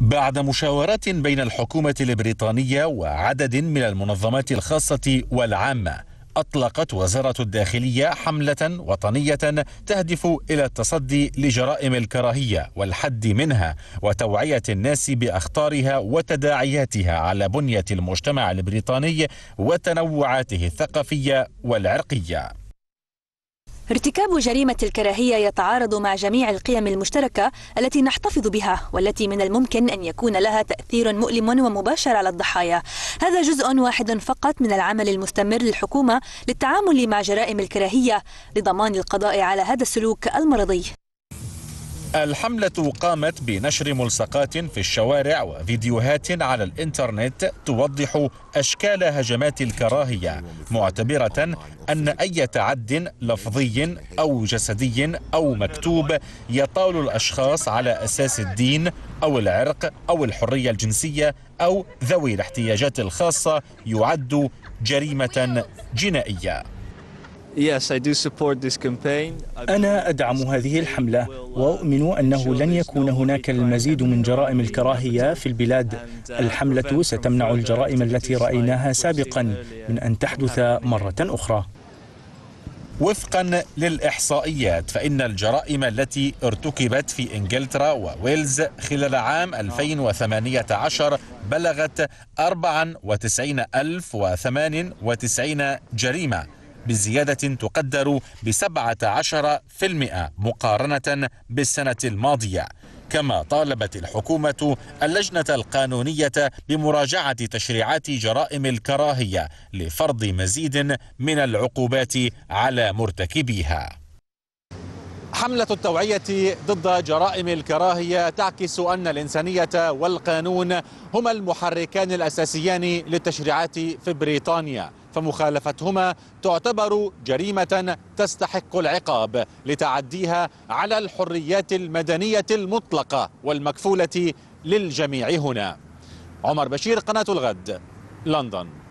بعد مشاورات بين الحكومة البريطانية وعدد من المنظمات الخاصة والعامة أطلقت وزارة الداخلية حملة وطنية تهدف إلى التصدي لجرائم الكراهية والحد منها وتوعية الناس بأخطارها وتداعياتها على بنية المجتمع البريطاني وتنوعاته الثقافية والعرقية ارتكاب جريمة الكراهية يتعارض مع جميع القيم المشتركة التي نحتفظ بها والتي من الممكن أن يكون لها تأثير مؤلم ومباشر على الضحايا هذا جزء واحد فقط من العمل المستمر للحكومة للتعامل مع جرائم الكراهية لضمان القضاء على هذا السلوك المرضي الحملة قامت بنشر ملصقات في الشوارع وفيديوهات على الإنترنت توضح أشكال هجمات الكراهية معتبرة أن أي تعد لفظي أو جسدي أو مكتوب يطال الأشخاص على أساس الدين أو العرق أو الحرية الجنسية أو ذوي الاحتياجات الخاصة يعد جريمة جنائية أنا أدعم هذه الحملة وأؤمن أنه لن يكون هناك المزيد من جرائم الكراهية في البلاد uh, الحملة ستمنع الجرائم التي رأيناها سابقا من أن تحدث مرة أخرى وفقا للإحصائيات فإن الجرائم التي ارتكبت في إنجلترا وويلز خلال عام 2018 بلغت 94098 جريمة بزيادة تقدر ب 17% مقارنة بالسنة الماضية كما طالبت الحكومة اللجنة القانونية بمراجعة تشريعات جرائم الكراهية لفرض مزيد من العقوبات على مرتكبيها حملة التوعية ضد جرائم الكراهية تعكس أن الإنسانية والقانون هما المحركان الأساسيان للتشريعات في بريطانيا فمخالفتهما تعتبر جريمة تستحق العقاب لتعديها على الحريات المدنية المطلقة والمكفولة للجميع هنا عمر بشير قناة الغد لندن